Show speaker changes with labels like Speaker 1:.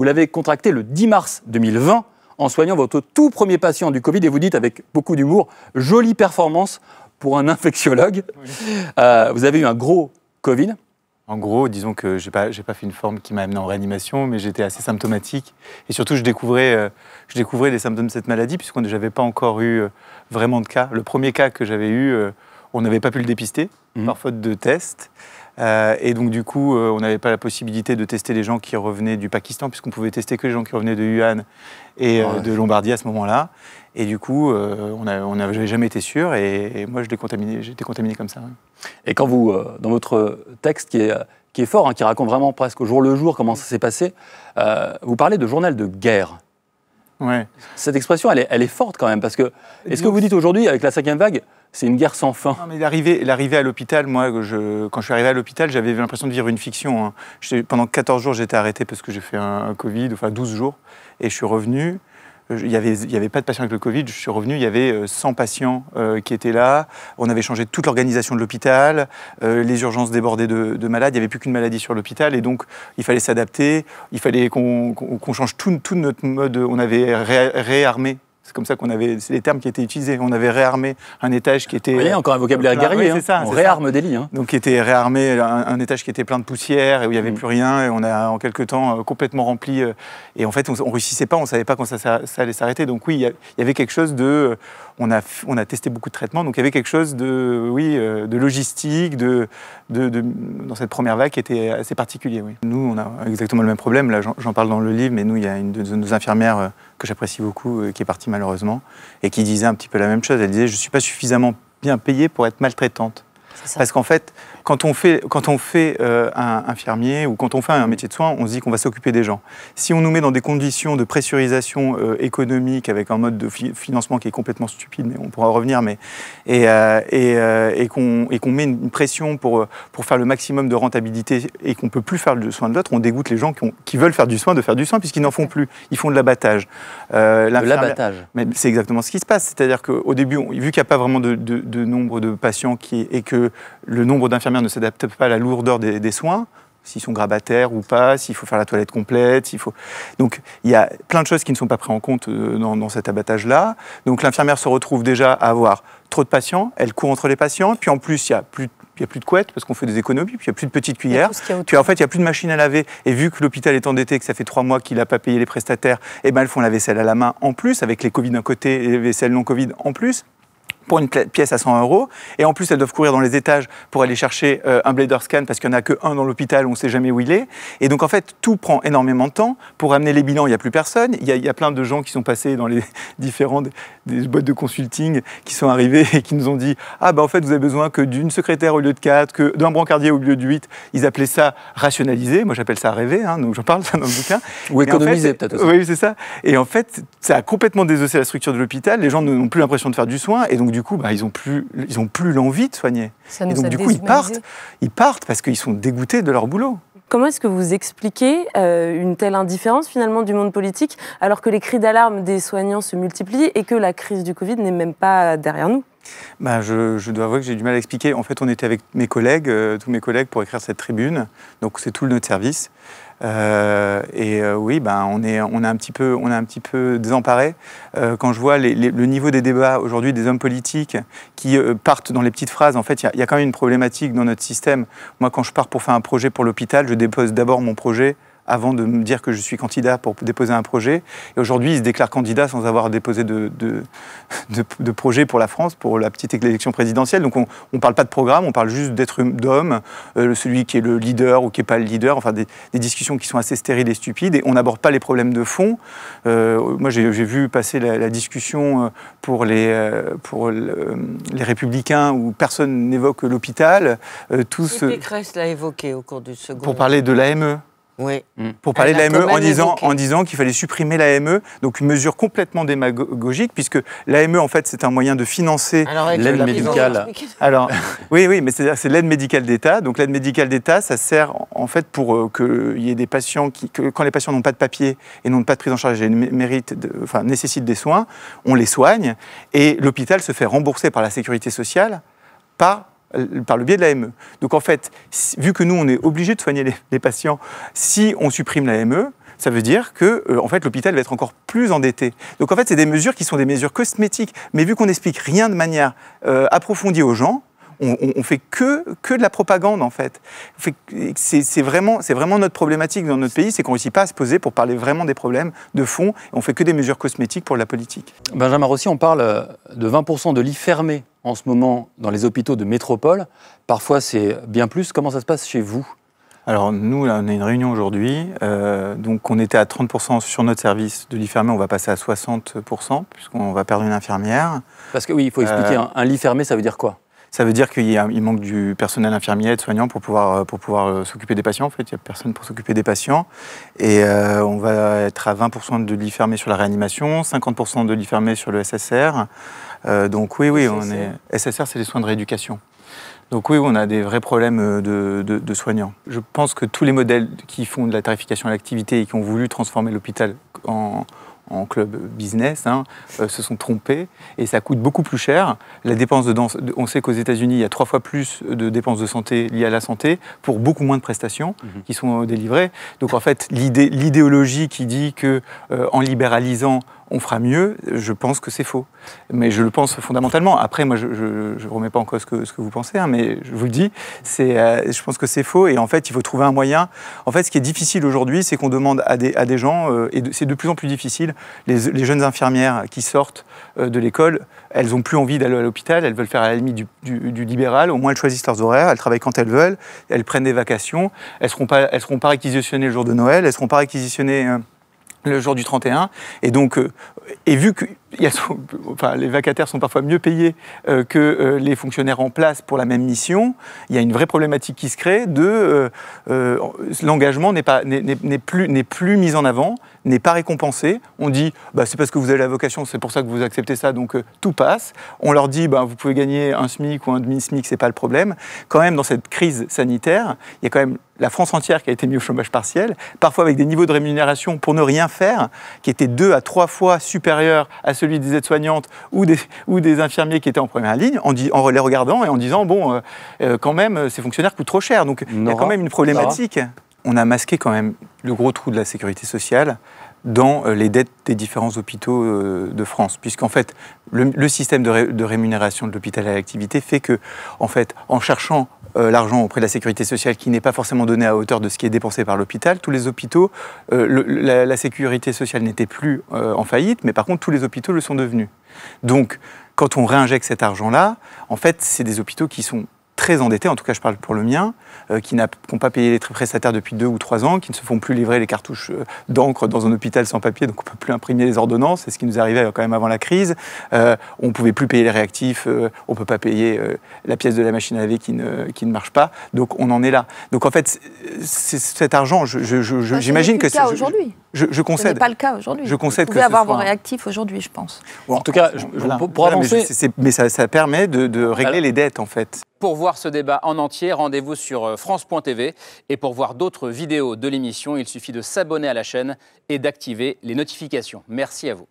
Speaker 1: Vous l'avez contracté le 10 mars 2020 en soignant votre tout premier patient du Covid et vous dites avec beaucoup d'humour, jolie performance pour un infectiologue. Euh, vous avez eu un gros Covid. En gros, disons que je n'ai pas, fait une forme qui m'a amené en réanimation, mais j'étais assez symptomatique. Et surtout, je découvrais, euh, les symptômes de cette maladie, puisqu'on n'avait pas encore eu euh, vraiment de cas. Le premier cas que j'avais eu, on n'avait pas pu le dépister, mhm. par faute de test. Euh, et donc du coup, euh, on n'avait pas la possibilité de tester les gens qui revenaient du Pakistan, puisqu'on pouvait tester que les gens qui revenaient de Yuan et euh, de Lombardie à ce moment-là. Et du coup, on n'avait jamais été sûr. Et, moi, j'étais contaminé, contaminé comme ça. Et quand vous, dans votre texte qui est, fort, hein, qui raconte vraiment presque au jour le jour comment ça s'est passé, vous parlez de journal de guerre. Ouais. Cette expression, elle est, forte quand même, parce que est-ce que vous dites aujourd'hui, avec la cinquième vague, c'est une guerre sans fin. L'arrivée à l'hôpital, moi, je, quand je suis arrivé à l'hôpital, j'avais l'impression de vivre une fiction. Hein. pendant 14 jours, j'étais arrêté parce que j'ai fait un, Covid, enfin 12 jours, et je suis revenu. Il n'y avait, avait pas de patients avec le Covid, je suis revenu, il y avait 100 euh, patients euh, qui étaient là, on avait changé toute l'organisation de l'hôpital, euh, les urgences débordaient de, malades, il n'y avait plus qu'une maladie sur l'hôpital, et donc il fallait s'adapter, il fallait qu'on change tout, notre mode, on avait réarmé c'est comme ça qu'on avait, les termes qui étaient utilisés. On avait réarmé un étage qui était. Vous ah, voyez, encore un vocabulaire guerrier. hein. on réarme des lits. Hein. Donc, qui était réarmé, un, étage qui était plein de poussière et où il n'y avait mm. plus rien. Et on a, en quelque temps, euh, complètement rempli. Euh, et en fait, on ne réussissait pas, on ne savait pas quand ça, allait s'arrêter. Donc, oui, il y, avait quelque chose de. Euh, on a, testé beaucoup de traitements. Donc il y avait quelque chose de, oui, euh, de logistique, de, de, dans cette première vague qui était assez particulier. Nous, on a exactement le même problème. Là, j'en parle dans le livre, mais nous, il y a une de nos infirmières euh, que j'apprécie beaucoup, euh, qui est partie malheureusement, et qui disait un petit peu la même chose. Elle disait, je ne suis pas suffisamment bien payée pour être maltraitante. Parce qu'en fait, quand on fait, quand on fait euh, un infirmier ou quand on fait un métier de soins, on se dit qu'on va s'occuper des gens. Si on nous met dans des conditions de pressurisation euh, économique avec un mode de financement qui est complètement stupide, mais on pourra en revenir, mais, et, euh, et, qu'on met une pression pour, pour faire le maximum de rentabilité et qu'on ne peut plus faire le soin de l'autre, on dégoûte les gens qui, veulent faire du soin de faire du soin puisqu'ils n'en font plus. Ils font de l'abattage. l'abattage. Mais c'est exactement ce qui se passe. C'est-à-dire qu'au début, on, vu qu'il n'y a pas vraiment de, de nombre de patients qui, et que le nombre d'infirmières ne s'adapte pas à la lourdeur des, soins, s'ils sont grabataires ou pas, s'il faut faire la toilette complète, faut... Donc il y a plein de choses qui ne sont pas prises en compte euh, dans, cet abattage-là. Donc l'infirmière se retrouve déjà à avoir trop de patients, elle court entre les patients, puis en plus il y a plus il n'y a plus de couettes parce qu'on fait des économies, puis il n'y a plus de petites cuillères. Puis en fait, il n'y a plus de machine à laver. Et vu que l'hôpital est endetté, que ça fait trois mois qu'il n'a pas payé les prestataires, eh ben, elles font la vaisselle à la main en plus, avec les Covid d'un côté et les vaisselles non Covid en plus pour une pièce à 100 euros. Et en plus, elles doivent courir dans les étages pour aller chercher euh, un blader scan parce qu'il n'y en a que un dans l'hôpital, on ne sait jamais où il est. Et donc, en fait, tout prend énormément de temps. Pour amener les bilans, il n'y a plus personne. Il y a, plein de gens qui sont passés dans les différentes des boîtes de consulting qui sont arrivés et qui nous ont dit Ah, ben en fait, vous avez besoin que d'une secrétaire au lieu de quatre, que d'un brancardier au lieu de huit. » Ils appelaient ça rationaliser. Moi, j'appelle ça rêver. Hein, donc, j'en parle dans le bouquin. Ou économiser, peut-être. Oui, c'est ça. Et en fait, ça a complètement désossé la structure de l'hôpital. Les gens n'ont plus l'impression de faire du soin. Et donc, du coup, bah, ils n'ont plus, ils ont plus l'envie de soigner. donc, du coup, ils partent, ils partent parce qu'ils sont dégoûtés de leur boulot. Comment est-ce que vous expliquez euh, une telle indifférence finalement du monde politique alors que les cris d'alarme des soignants se multiplient et que la crise du Covid n'est même pas derrière nous bah, je, dois avouer que j'ai du mal à expliquer. En fait, on était avec mes collègues, euh, tous mes collègues, pour écrire cette tribune. Donc, c'est tout le notre service. Euh, et euh, oui, ben, on, est, on, est un petit peu, on est un petit peu désemparé. Euh, quand je vois les, le niveau des débats aujourd'hui des hommes politiques qui euh, partent dans les petites phrases, en fait, il y, y, a quand même une problématique dans notre système. Moi, quand je pars pour faire un projet pour l'hôpital, je dépose d'abord mon projet avant de me dire que je suis candidat pour déposer un projet. Et aujourd'hui, il se déclare candidat sans avoir déposé de, de, projet pour la France, pour la petite élection présidentielle. Donc on ne parle pas de programme, on parle juste d'être d'homme, euh, celui qui est le leader ou qui n'est pas le leader, enfin des, discussions qui sont assez stériles et stupides. Et on n'aborde pas les problèmes de fond. Euh, moi, j'ai vu passer la, discussion euh, pour les, pour les républicains où personne n'évoque l'hôpital. Euh, tous, l'a évoqué au cours du second. Pour parler de l'AME. Mm. Pour parler de l'AME en disant, qu'il fallait supprimer l'AME, donc une mesure complètement démagogique, puisque l'AME, en fait, c'est un moyen de financer l'aide médicale. Alors, oui, oui, mais c'est l'aide médicale d'État. Donc l'aide médicale d'État, ça sert en fait pour euh, qu'il y ait des patients qui, que, quand les patients n'ont pas de papier et n'ont pas de prise en charge et méritent, nécessitent des soins, on les soigne et l'hôpital se fait rembourser par la sécurité sociale, pas euh, par le biais de l'AME. Donc en fait, vu que nous, on est obligé de soigner les, patients, si on supprime l'AME, ça veut dire que euh, en fait, l'hôpital va être encore plus endetté. Donc en fait, c'est des mesures qui sont des mesures cosmétiques, mais vu qu'on n'explique rien de manière euh, approfondie aux gens, on, on, fait que, de la propagande en fait. C'est vraiment, notre problématique dans notre pays, c'est qu'on ne réussit pas à se poser pour parler vraiment des problèmes de fond, et on fait que des mesures cosmétiques pour la politique. Benjamin Rossi, on parle de 20% de lits fermés en ce moment dans les hôpitaux de métropole. Parfois, c'est bien plus. Comment ça se passe chez vous alors nous, on a une réunion aujourd'hui, euh, donc on était à 30% sur notre service de lit fermé, on va passer à 60% puisqu'on va perdre une infirmière. Parce que oui, il faut expliquer, euh, un, lit fermé, ça veut dire quoi ça veut dire qu'il manque du personnel infirmier, de soignant pour pouvoir, euh, pour pouvoir s'occuper des patients. En fait, il n'y a personne pour s'occuper des patients. Et on va être à 20% de lit fermé sur la réanimation, 50% de lits fermé sur le SSR. Euh, donc oui, oui, on est... SSR, c'est les soins de rééducation. Donc oui, on a des vrais problèmes euh, de, de, soignants. Je pense que tous les modèles qui font de la tarification à l'activité et qui ont voulu transformer l'hôpital en, en, club business hein, euh, se sont trompés et ça coûte beaucoup plus cher. La dépense de on sait qu'aux États-Unis, il y a trois fois plus de dépenses de santé liées à la santé pour beaucoup moins de prestations mhm. qui sont délivrées. Donc en fait, l'idéologie qui dit que en libéralisant on fera mieux, je pense que c'est faux. Mais je le pense fondamentalement. Après, moi, je ne remets pas en cause ce que, vous pensez, hein, mais je vous le dis, euh, je pense que c'est faux. Et en fait, il faut trouver un moyen. En fait, ce qui est difficile aujourd'hui, c'est qu'on demande à des, gens, euh, et c'est de plus en plus difficile, les, jeunes infirmières qui sortent euh, de l'école, elles n'ont plus envie d'aller à l'hôpital, elles veulent faire à la limite du, libéral, au moins elles choisissent leurs horaires, elles travaillent quand elles veulent, elles prennent des vacations, elles ne seront, pas, elles seront pas réquisitionnées le jour de Noël, elles ne seront pas réquisitionnées le jour du 31. Et donc, euh, et vu que enfin, les vacataires sont parfois mieux payés euh, que euh, les fonctionnaires en place pour la même mission. Il y a une vraie problématique qui se crée de euh, l'engagement n'est pas n'est plus plus mis en avant, n'est pas récompensé. On dit bah, c'est parce que vous avez la vocation, c'est pour ça que vous acceptez ça, donc tout passe. On leur dit bah, vous pouvez gagner un smic ou un demi smic, c'est pas le problème. Quand même dans cette crise sanitaire, il y a quand même la France entière qui a été mise au chômage partiel, parfois avec des niveaux de rémunération pour ne rien faire qui étaient deux à trois fois supérieurs à ceux celui des aides-soignantes ou des, ou des infirmiers qui étaient en première ligne en, dit, les regardant et en disant, bon, euh, euh, quand même, ces fonctionnaires coûtent trop cher. Donc il y a quand même une problématique on a masqué quand même le gros trou de la sécurité sociale dans euh, les dettes des différents hôpitaux euh, de France, puisqu'en fait, le, système de, rémunération de l'hôpital à l'activité fait que, en fait, en cherchant euh, l'argent auprès de la sécurité sociale qui n'est pas forcément donné à hauteur de ce qui est dépensé par l'hôpital. Tous les hôpitaux, la, sécurité sociale n'était plus en faillite, mais par contre tous les hôpitaux le sont devenus. Donc quand on réinjecte cet argent-là, en fait c'est des hôpitaux qui sont très endettés, en tout cas je parle pour le mien, euh, qui n'ont pas payé les prestataires depuis deux ou trois ans, qui ne se font plus livrer les cartouches euh, d'encre dans un hôpital sans papier, donc on ne peut plus imprimer les ordonnances, c'est ce qui nous arrivait euh, quand même avant la crise. Euh, on ne pouvait plus payer les réactifs, on ne peut pas payer la pièce de la machine à laver qui ne, qui ne marche pas, donc on en est là. Donc en fait, c'est cet argent, j'imagine que c'est... le cas aujourd'hui. Je, je, concède. Ce pas le cas aujourd'hui. Je concède vous pouvez avoir vos réactifs aujourd'hui, je pense. en tout cas, pour, avancer... Mais, ça, ça, permet de, de régler les dettes, en fait. Pour voir ce débat en entier, rendez-vous sur euh, France.tv. Et pour voir d'autres vidéos de l'émission, il suffit de s'abonner à la chaîne et d'activer les notifications. Merci à vous.